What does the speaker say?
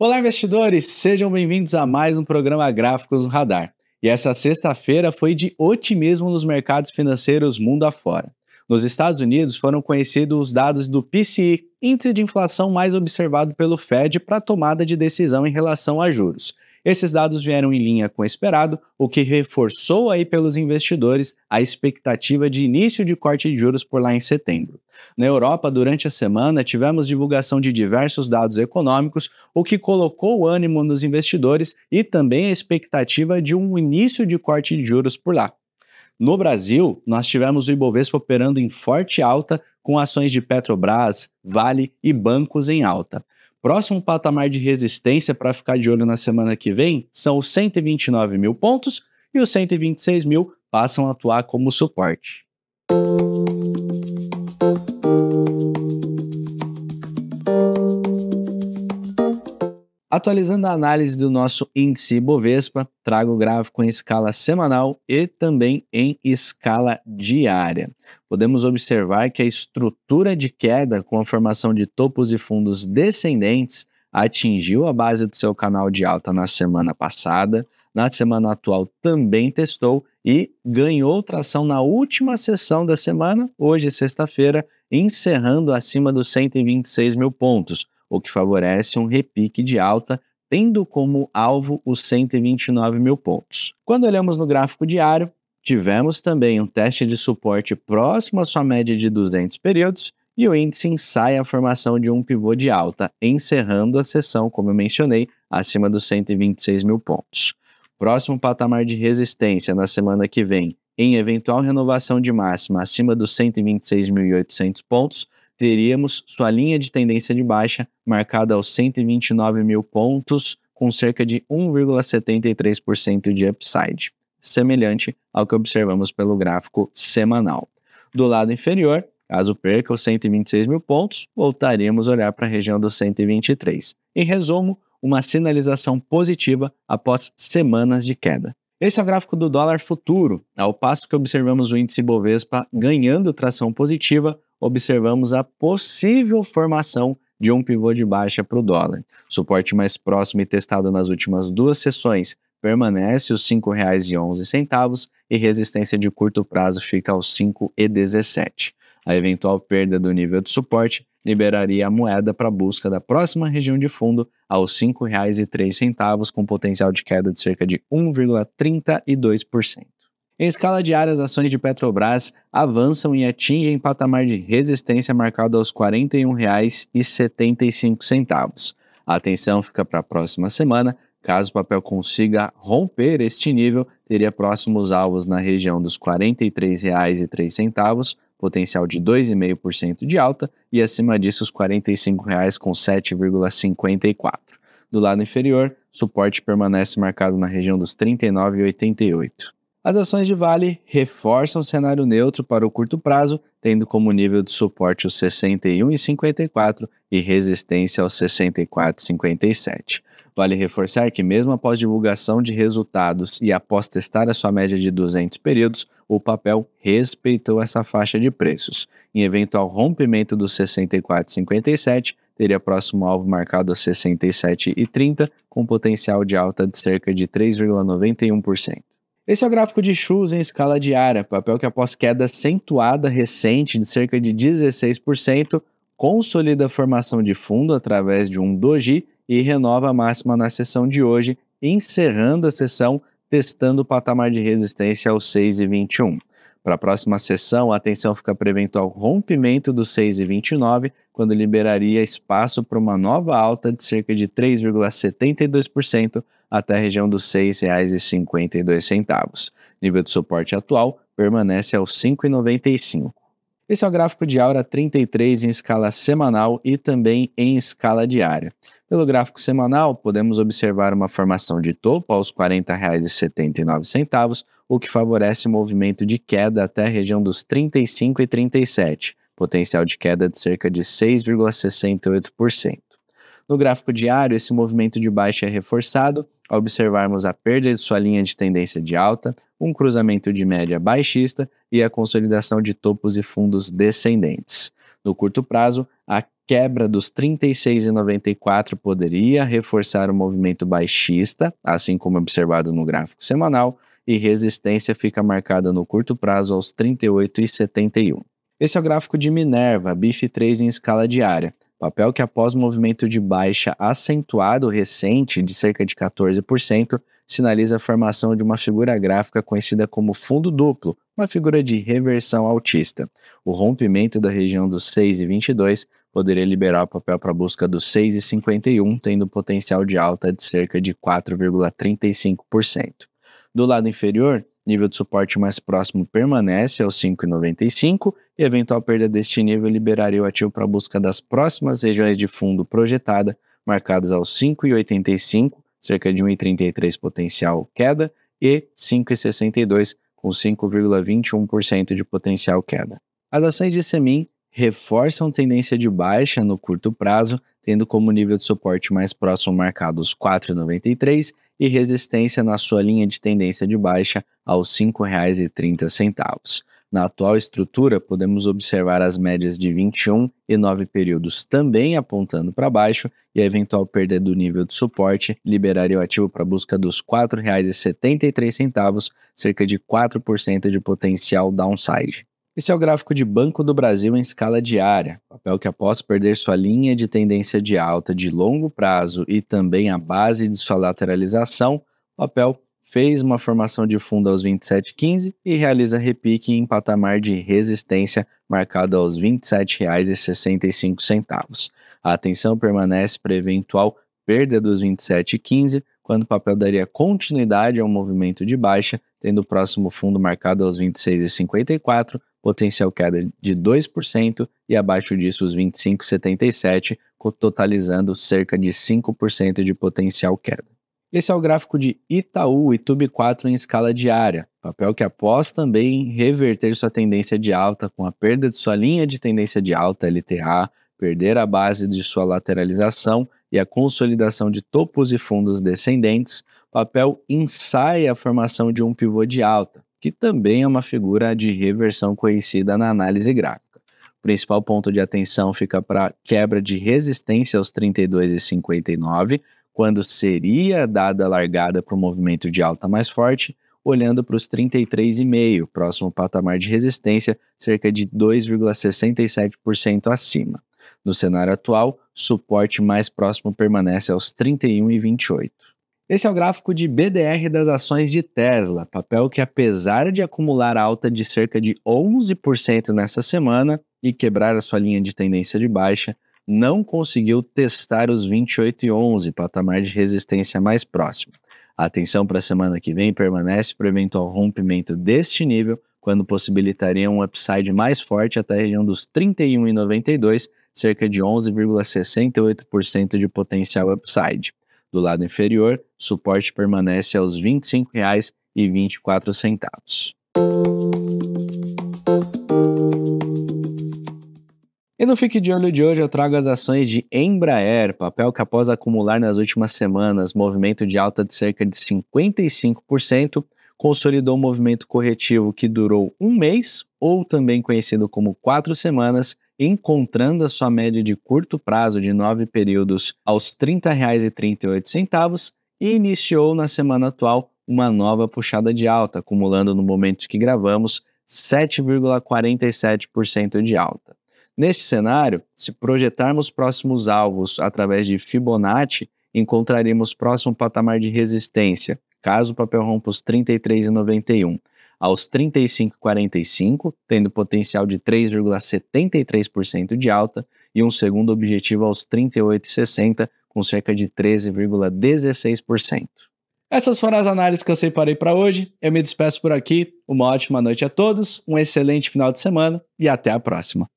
Olá, investidores! Sejam bem-vindos a mais um programa Gráficos no Radar. E essa sexta-feira foi de otimismo nos mercados financeiros mundo afora. Nos Estados Unidos foram conhecidos os dados do PCI, índice de inflação mais observado pelo Fed para tomada de decisão em relação a juros. Esses dados vieram em linha com o esperado, o que reforçou aí pelos investidores a expectativa de início de corte de juros por lá em setembro. Na Europa, durante a semana, tivemos divulgação de diversos dados econômicos, o que colocou o ânimo nos investidores e também a expectativa de um início de corte de juros por lá. No Brasil, nós tivemos o Ibovespa operando em forte alta, com ações de Petrobras, Vale e bancos em alta. Próximo patamar de resistência para ficar de olho na semana que vem são os 129 mil pontos e os 126 mil passam a atuar como suporte. Atualizando a análise do nosso índice Bovespa, trago o gráfico em escala semanal e também em escala diária. Podemos observar que a estrutura de queda com a formação de topos e fundos descendentes atingiu a base do seu canal de alta na semana passada, na semana atual também testou e ganhou tração na última sessão da semana, hoje sexta-feira, encerrando acima dos 126 mil pontos o que favorece um repique de alta, tendo como alvo os 129 mil pontos. Quando olhamos no gráfico diário, tivemos também um teste de suporte próximo à sua média de 200 períodos e o índice ensaia a formação de um pivô de alta, encerrando a sessão, como eu mencionei, acima dos 126 mil pontos. Próximo patamar de resistência na semana que vem, em eventual renovação de máxima acima dos 126.800 pontos, teríamos sua linha de tendência de baixa marcada aos 129 mil pontos, com cerca de 1,73% de upside, semelhante ao que observamos pelo gráfico semanal. Do lado inferior, caso perca os 126 mil pontos, voltaríamos a olhar para a região dos 123. Em resumo, uma sinalização positiva após semanas de queda. Esse é o gráfico do dólar futuro. Ao passo que observamos o índice Bovespa ganhando tração positiva, observamos a possível formação de um pivô de baixa para o dólar. suporte mais próximo e testado nas últimas duas sessões permanece os R$ 5,11 e resistência de curto prazo fica aos R$ 5,17. A eventual perda do nível de suporte liberaria a moeda para a busca da próxima região de fundo aos R$ 5,03, com potencial de queda de cerca de 1,32%. Em escala diária, as ações de Petrobras avançam e atingem patamar de resistência marcado aos R$ 41,75. A atenção fica para a próxima semana. Caso o papel consiga romper este nível, teria próximos alvos na região dos R$ 43,03, potencial de 2,5% de alta, e acima disso os R$ 7,54. Do lado inferior, suporte permanece marcado na região dos R$ 39,88. As ações de Vale reforçam o cenário neutro para o curto prazo, tendo como nível de suporte os 61,54 e resistência aos 64,57. Vale reforçar que, mesmo após divulgação de resultados e após testar a sua média de 200 períodos, o papel respeitou essa faixa de preços. Em eventual rompimento dos 64,57, teria próximo alvo marcado a 67,30, com potencial de alta de cerca de 3,91%. Esse é o gráfico de shoes em escala diária, papel que após queda acentuada recente de cerca de 16%, consolida a formação de fundo através de um doji e renova a máxima na sessão de hoje, encerrando a sessão testando o patamar de resistência aos 6,21. Para a próxima sessão, a atenção fica prevendo eventual rompimento dos 6,29, quando liberaria espaço para uma nova alta de cerca de 3,72% até a região dos R$ 6,52. Nível de suporte atual permanece aos 5,95. Esse é o gráfico de Aura 33 em escala semanal e também em escala diária. Pelo gráfico semanal, podemos observar uma formação de topo aos R$ 40,79, o que favorece movimento de queda até a região dos 35 e 37, potencial de queda de cerca de 6,68%. No gráfico diário, esse movimento de baixa é reforçado ao observarmos a perda de sua linha de tendência de alta, um cruzamento de média baixista e a consolidação de topos e fundos descendentes. No curto prazo, quebra dos 36,94 poderia reforçar o movimento baixista, assim como observado no gráfico semanal, e resistência fica marcada no curto prazo aos 38,71. Esse é o gráfico de Minerva, BIF3 em escala diária, papel que após movimento de baixa acentuado recente de cerca de 14%, sinaliza a formação de uma figura gráfica conhecida como fundo duplo, uma figura de reversão altista. O rompimento da região dos 6 e 22 poderia liberar o papel para busca dos 6,51, tendo um potencial de alta de cerca de 4,35%. Do lado inferior, nível de suporte mais próximo permanece aos 5,95 e eventual perda deste nível liberaria o ativo para busca das próximas regiões de fundo projetada, marcadas aos 5,85, cerca de 1,33 potencial queda, e 5,62 com 5,21% de potencial queda. As ações de Semin reforçam tendência de baixa no curto prazo, tendo como nível de suporte mais próximo marcado os 4,93 e resistência na sua linha de tendência de baixa aos R$ 5,30. Na atual estrutura, podemos observar as médias de 21 e 9 períodos também apontando para baixo e a eventual perda do nível de suporte liberaria o ativo para busca dos R$ 4,73, cerca de 4% de potencial downside. Esse é o gráfico de Banco do Brasil em escala diária, papel que após perder sua linha de tendência de alta de longo prazo e também a base de sua lateralização, o papel fez uma formação de fundo aos 27,15 e realiza repique em patamar de resistência marcado aos R$ 27,65. A atenção permanece para eventual perda dos 27,15, quando o papel daria continuidade ao movimento de baixa, tendo o próximo fundo marcado aos 26,54 potencial queda de 2% e abaixo disso os 25,77, totalizando cerca de 5% de potencial queda. Esse é o gráfico de Itaú e Tube 4 em escala diária, papel que após também reverter sua tendência de alta com a perda de sua linha de tendência de alta LTA, perder a base de sua lateralização e a consolidação de topos e fundos descendentes, papel ensaia a formação de um pivô de alta, que também é uma figura de reversão conhecida na análise gráfica. O principal ponto de atenção fica para quebra de resistência aos 32,59, quando seria dada a largada para o movimento de alta mais forte, olhando para os 33,5, próximo patamar de resistência, cerca de 2,67% acima. No cenário atual, suporte mais próximo permanece aos 31,28. Esse é o gráfico de BDR das ações de Tesla, papel que, apesar de acumular alta de cerca de 11% nessa semana e quebrar a sua linha de tendência de baixa, não conseguiu testar os 28,11, patamar de resistência mais próximo. A atenção para a semana que vem permanece para o eventual rompimento deste nível, quando possibilitaria um upside mais forte até a região dos 31,92, cerca de 11,68% de potencial upside. Do lado inferior, suporte permanece aos R$ 25,24. E no Fique de Olho de hoje eu trago as ações de Embraer, papel que após acumular nas últimas semanas movimento de alta de cerca de 55%, consolidou um movimento corretivo que durou um mês, ou também conhecido como quatro semanas, encontrando a sua média de curto prazo de nove períodos aos R$ 30,38 e iniciou na semana atual uma nova puxada de alta, acumulando no momento que gravamos 7,47% de alta. Neste cenário, se projetarmos próximos alvos através de Fibonacci, encontraremos próximo patamar de resistência, caso o papel rompa os 33,91 aos 35,45, tendo potencial de 3,73% de alta, e um segundo objetivo aos 38,60, com cerca de 13,16%. Essas foram as análises que eu separei para hoje. Eu me despeço por aqui. Uma ótima noite a todos, um excelente final de semana e até a próxima.